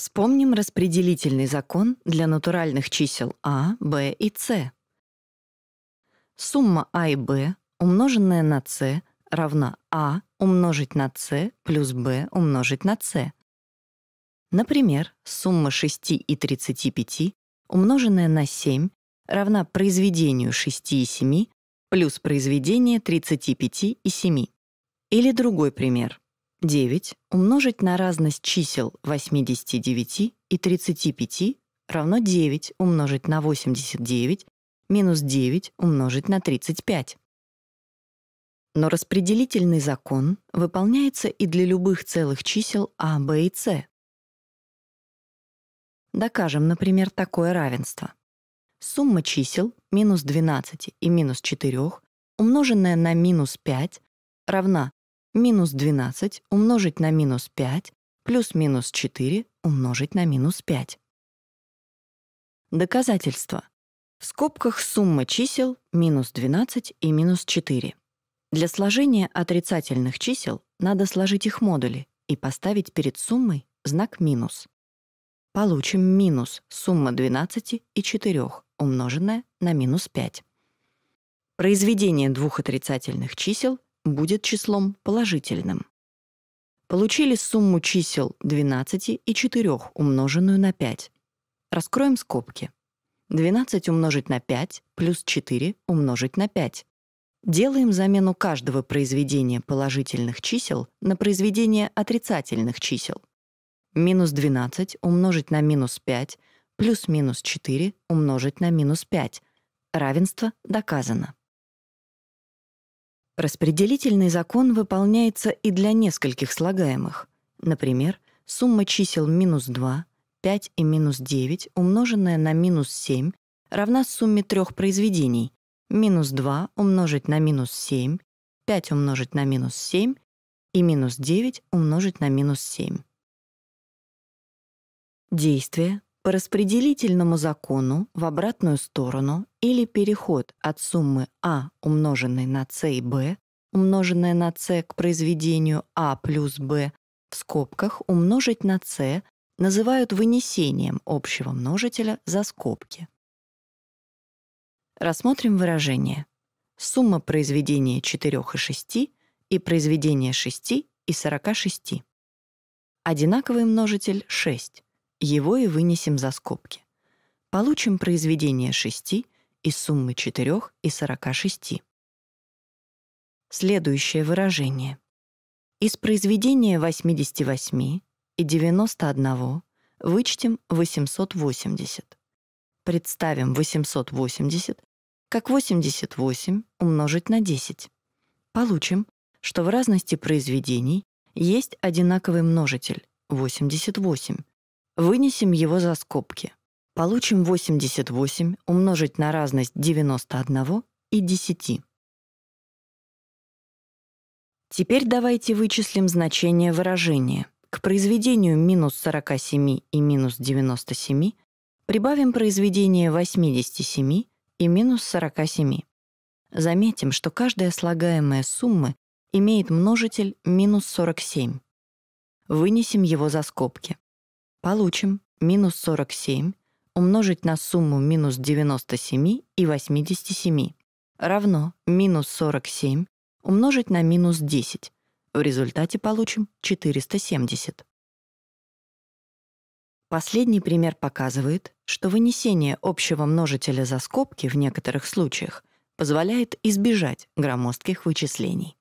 Вспомним распределительный закон для натуральных чисел а, b и c. Сумма а и b, умноженная на c, равна а умножить на c плюс b умножить на c. Например, сумма 6 и 35, умноженная на 7, равна произведению 6 и 7 плюс произведение 35 и 7. Или другой пример. 9 умножить на разность чисел 89 и 35 равно 9 умножить на 89 минус 9 умножить на 35. Но распределительный закон выполняется и для любых целых чисел а, б и с. Докажем, например, такое равенство. Сумма чисел минус 12 и минус 4 умноженная на минус 5 равна минус 12 умножить на минус 5 плюс минус 4 умножить на минус 5. Доказательство. В скобках сумма чисел минус 12 и минус 4. Для сложения отрицательных чисел надо сложить их модули и поставить перед суммой знак минус. Получим минус сумма 12 и 4, умноженная на минус 5. Произведение двух отрицательных чисел будет числом положительным. Получили сумму чисел 12 и 4, умноженную на 5. Раскроем скобки. 12 умножить на 5 плюс 4 умножить на 5. Делаем замену каждого произведения положительных чисел на произведение отрицательных чисел. Минус 12 умножить на минус 5 плюс минус 4 умножить на минус 5. Равенство доказано. Распределительный закон выполняется и для нескольких слагаемых. Например, сумма чисел минус 2, 5 и минус 9, умноженная на минус 7, равна сумме трех произведений. Минус 2 умножить на минус 7, 5 умножить на минус 7 и минус 9 умножить на минус 7. Действие по распределительному закону в обратную сторону или переход от суммы А, умноженной на С и Б, умноженное на С к произведению А плюс Б в скобках умножить на С называют вынесением общего множителя за скобки. Рассмотрим выражение. Сумма произведения 4 и 6 и произведения 6 и 46. Одинаковый множитель 6. Его и вынесем за скобки. Получим произведение 6 из суммы 4 и 46. Следующее выражение. Из произведения 88 и 91 вычтем 880. Представим 880 как 88 умножить на 10. Получим, что в разности произведений есть одинаковый множитель 88, Вынесем его за скобки. Получим 88 умножить на разность 91 и 10. Теперь давайте вычислим значение выражения. К произведению минус 47 и минус 97 прибавим произведение 87 и минус 47. Заметим, что каждая слагаемая суммы имеет множитель минус 47. Вынесем его за скобки. Получим минус 47 умножить на сумму минус 97 и 87 равно минус 47 умножить на минус 10. В результате получим 470. Последний пример показывает, что вынесение общего множителя за скобки в некоторых случаях позволяет избежать громоздких вычислений.